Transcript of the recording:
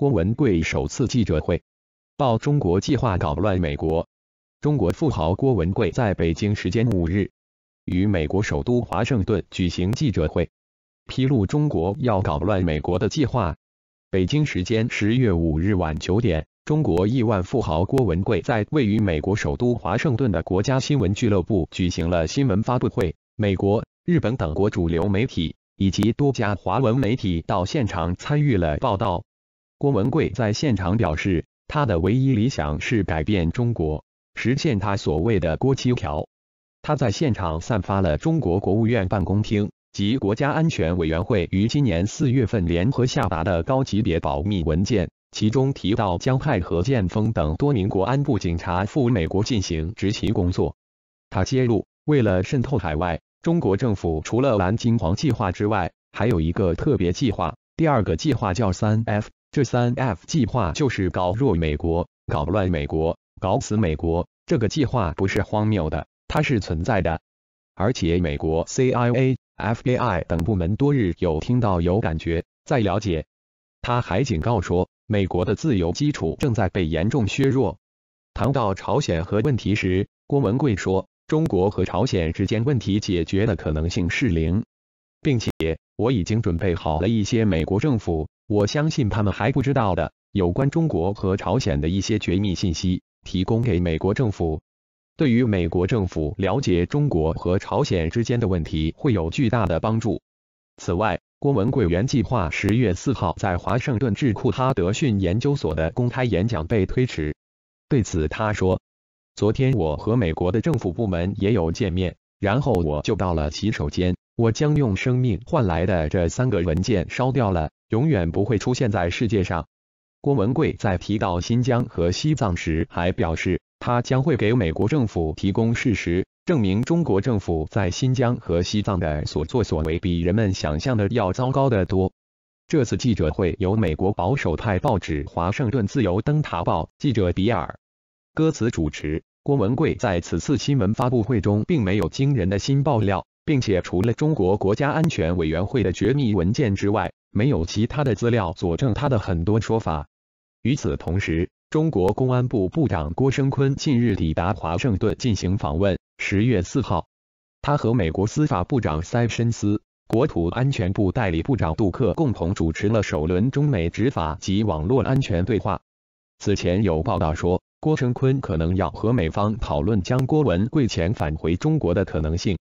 郭文贵首次记者会，曝中国计划搞乱美国。中国富豪郭文贵在北京时间五日于美国首都华盛顿举行记者会，披露中国要搞乱美国的计划。北京时间十月五日晚九点，中国亿万富豪郭文贵在位于美国首都华盛顿的国家新闻俱乐部举行了新闻发布会，美国、日本等国主流媒体以及多家华文媒体到现场参与了报道。郭文贵在现场表示，他的唯一理想是改变中国，实现他所谓的“郭七条”。他在现场散发了中国国务院办公厅及国家安全委员会于今年四月份联合下达的高级别保密文件，其中提到将派何建峰等多名国安部警察赴美国进行执勤工作。他揭露，为了渗透海外，中国政府除了蓝金黄计划之外，还有一个特别计划，第二个计划叫“三 F”。这“三 F” 计划就是搞弱美国、搞乱美国、搞死美国。这个计划不是荒谬的，它是存在的。而且美国 CIA、FBI 等部门多日有听到、有感觉、在了解。他还警告说，美国的自由基础正在被严重削弱。谈到朝鲜核问题时，郭文贵说：“中国和朝鲜之间问题解决的可能性是零，并且我已经准备好了一些美国政府。”我相信他们还不知道的有关中国和朝鲜的一些绝密信息提供给美国政府，对于美国政府了解中国和朝鲜之间的问题会有巨大的帮助。此外，郭文贵原计划十月四号在华盛顿智库哈德逊研究所的公开演讲被推迟。对此，他说：“昨天我和美国的政府部门也有见面，然后我就到了洗手间，我将用生命换来的这三个文件烧掉了。”永远不会出现在世界上。郭文贵在提到新疆和西藏时，还表示他将会给美国政府提供事实，证明中国政府在新疆和西藏的所作所为比人们想象的要糟糕得多。这次记者会由美国保守派报纸《华盛顿自由灯塔报》记者比尔·歌词主持。郭文贵在此次新闻发布会中并没有惊人的新爆料，并且除了中国国家安全委员会的绝密文件之外。没有其他的资料佐证他的很多说法。与此同时，中国公安部部长郭声琨近日抵达华盛顿进行访问。十月四号，他和美国司法部长塞申斯、国土安全部代理部长杜克共同主持了首轮中美执法及网络安全对话。此前有报道说，郭声琨可能要和美方讨论将郭文贵遣返回中国的可能性。